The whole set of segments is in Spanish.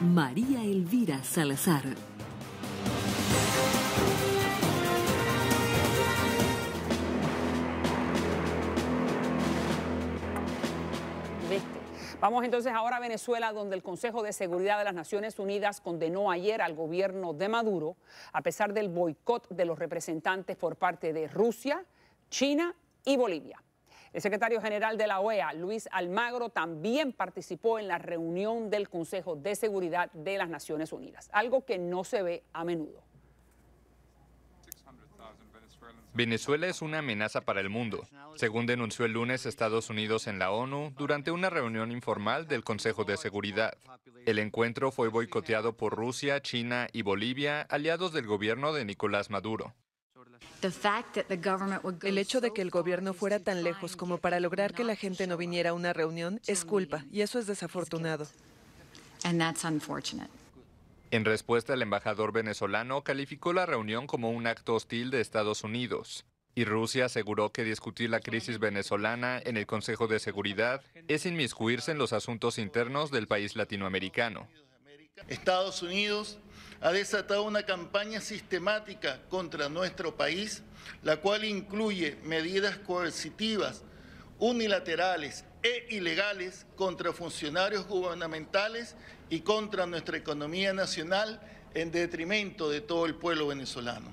María Elvira Salazar. Vamos entonces ahora a Venezuela, donde el Consejo de Seguridad de las Naciones Unidas condenó ayer al gobierno de Maduro, a pesar del boicot de los representantes por parte de Rusia, China y Bolivia. El secretario general de la OEA, Luis Almagro, también participó en la reunión del Consejo de Seguridad de las Naciones Unidas, algo que no se ve a menudo. Venezuela es una amenaza para el mundo, según denunció el lunes Estados Unidos en la ONU durante una reunión informal del Consejo de Seguridad. El encuentro fue boicoteado por Rusia, China y Bolivia, aliados del gobierno de Nicolás Maduro. El hecho de que el gobierno fuera tan lejos como para lograr que la gente no viniera a una reunión es culpa, y eso es desafortunado. En respuesta, el embajador venezolano calificó la reunión como un acto hostil de Estados Unidos. Y Rusia aseguró que discutir la crisis venezolana en el Consejo de Seguridad es inmiscuirse en los asuntos internos del país latinoamericano. Estados Unidos ha desatado una campaña sistemática contra nuestro país, la cual incluye medidas coercitivas, unilaterales e ilegales contra funcionarios gubernamentales y contra nuestra economía nacional en detrimento de todo el pueblo venezolano.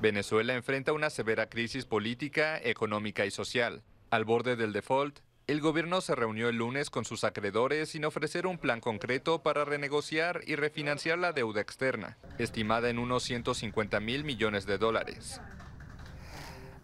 Venezuela enfrenta una severa crisis política, económica y social, al borde del default el gobierno se reunió el lunes con sus acreedores sin ofrecer un plan concreto para renegociar y refinanciar la deuda externa, estimada en unos 150 mil millones de dólares.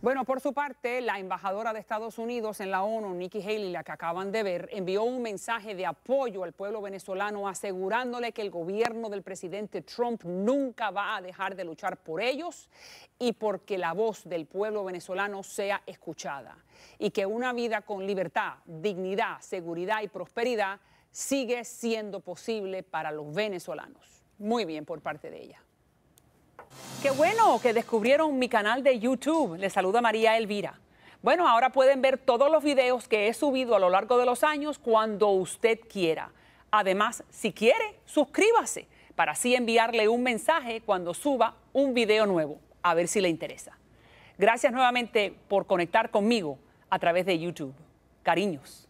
Bueno, por su parte, la embajadora de Estados Unidos en la ONU, Nikki Haley, la que acaban de ver, envió un mensaje de apoyo al pueblo venezolano asegurándole que el gobierno del presidente Trump nunca va a dejar de luchar por ellos y porque la voz del pueblo venezolano sea escuchada y que una vida con libertad, dignidad, seguridad y prosperidad sigue siendo posible para los venezolanos. Muy bien por parte de ella. Qué bueno que descubrieron mi canal de YouTube. Les saluda María Elvira. Bueno, ahora pueden ver todos los videos que he subido a lo largo de los años cuando usted quiera. Además, si quiere, suscríbase para así enviarle un mensaje cuando suba un video nuevo, a ver si le interesa. Gracias nuevamente por conectar conmigo a través de YouTube. Cariños.